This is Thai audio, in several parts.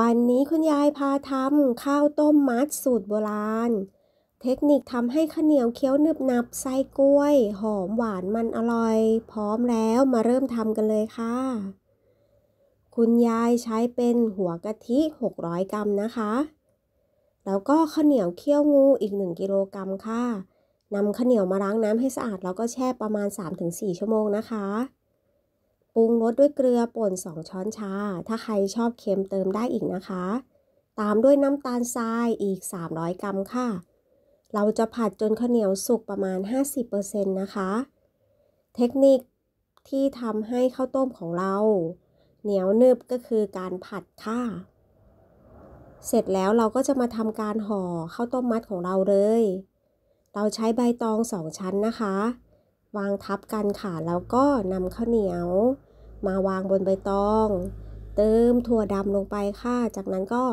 วันนี้คุณยายพาทำข้าวต้มมัดสูตรโบราณ เทคนิคทำให้ข้าวเหนียวเคี้ยวนึบหนับไส้กล้วย หอมหวานมันอร่อย พร้อมแล้วมาเริ่มทำกันเลยค่ะ คุณยายใช้เป็นหัวกะทิ 600 กรัมนะคะ แล้วก็ข้าวเหนียวเคี้ยวงูอีก 1กิโลกรัมค่ะนำข้าวเหนียวมาล้างน้ำให้สะอาดแล้วก็แช่ประมาณ 3-4 ชั่วโมงนะคะปรุงรสด้วยเกลือป่น 2 ช้อนชา ถ้าใครชอบเค็มเติมได้อีกนะคะ ตามด้วยน้ำตาลทรายอีก 300 กรัมค่ะ เราจะผัดจนข้าวเหนียวสุกประมาณ 50%นะคะ เทคนิคที่ทำให้ข้าวต้มของเรา เหนียวนึบก็คือการผัดค่ะ เสร็จแล้วเราก็จะมาทำการห่อข้าวต้มมัดของเราเลย เราใช้ใบตองสองชั้นนะคะ วางทับกันค่ะแล้วก็นำข้าวเหนียวมาวางบนใบตอง เติมถั่วดำลงไปค่ะ จากนั้นก็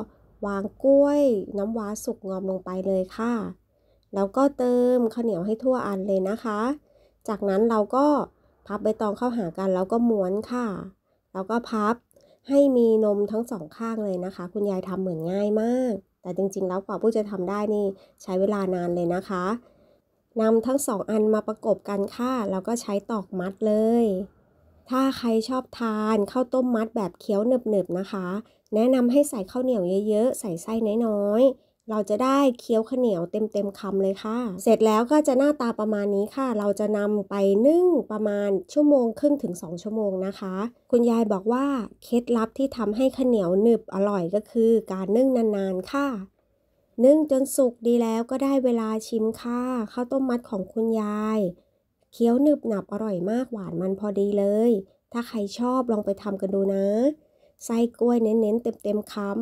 วางกล้วย น้ำว้าสุกงอมลงไปเลยค่ะ แล้วก็เติมข้าวเหนียวให้ทั่วอันเลยนะคะ จากนั้นเราก็พับใบตองเข้าหากันแล้วก็ม้วนค่ะ แล้วก็พับให้มีนมทั้งสองข้างเลยนะคะ คุณยายทำเหมือนง่ายมาก แต่จริงๆแล้วกว่าผู้จะทำได้นี่ ใช้เวลานานเลยนะคะ นำทั้งสองอันมาประกบกันค่ะ แล้วก็ใช้ตอกมัดเลยถ้าใครชอบทานข้าวต้มมัดแบบเคี้ยวเนิบๆนะคะ แนะนำให้ใส่ข้าวเหนียวเยอะ ๆ ใส่ไส้น้อยๆเราจะได้เคี้ยวข้าวเหนียวเต็มๆคำเลยค่ะ เสร็จแล้วก็จะหน้าตาประมาณนี้ค่ะ เราจะนำไปนึ่งประมาณชั่วโมงครึ่งถึง 2 ชั่วโมงนะคะ คุณยายบอกว่าเคล็ดลับที่ทำให้ข้าวเหนียวหนึบอร่อยก็คือ การนึ่งนานๆค่ะ นึ่งจนสุกดีแล้วก็ได้เวลาชิมค่ะข้าวต้มมัดของคุณยายเคี้ยวหนึบหนับอร่อยมากหวานมันพอดีเลย ถ้าใครชอบลองไปทำกันดูนะไส้กล้วยเน้นๆเต็มๆคำ